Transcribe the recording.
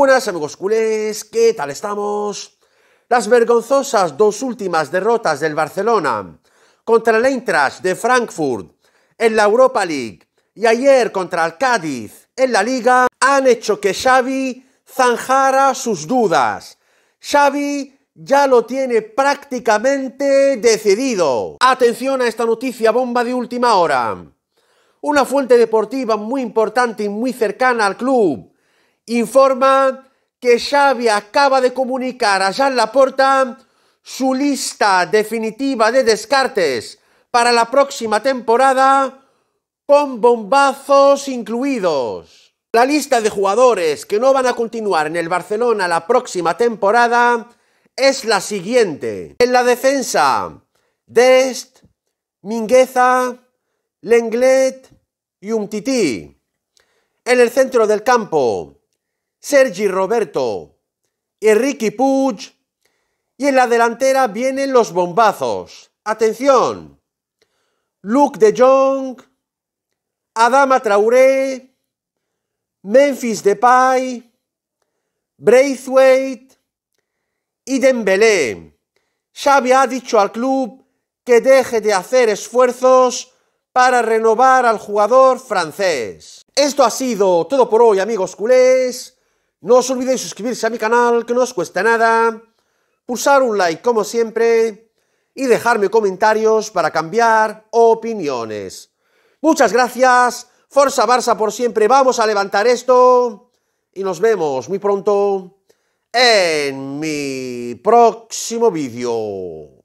buenas amigos culés, ¿qué tal estamos? Las vergonzosas dos últimas derrotas del Barcelona contra el Eintracht de Frankfurt en la Europa League y ayer contra el Cádiz en la Liga han hecho que Xavi zanjara sus dudas. Xavi ya lo tiene prácticamente decidido. Atención a esta noticia bomba de última hora. Una fuente deportiva muy importante y muy cercana al club Informa que Xavi acaba de comunicar a Jean Laporta su lista definitiva de descartes para la próxima temporada con bombazos incluidos. La lista de jugadores que no van a continuar en el Barcelona la próxima temporada es la siguiente. En la defensa, Dest, Mingueza, Lenglet y Umtiti. En el centro del campo, Sergi Roberto, Enrique Puig y en la delantera vienen los bombazos. Atención, Luke de Jong, Adama Traoré, Memphis Depay, Braithwaite y Dembélé. Xavi ha dicho al club que deje de hacer esfuerzos para renovar al jugador francés. Esto ha sido todo por hoy, amigos culés. No os olvidéis suscribirse a mi canal, que no os cuesta nada, pulsar un like como siempre y dejarme comentarios para cambiar opiniones. Muchas gracias, Forza Barça por siempre, vamos a levantar esto y nos vemos muy pronto en mi próximo vídeo.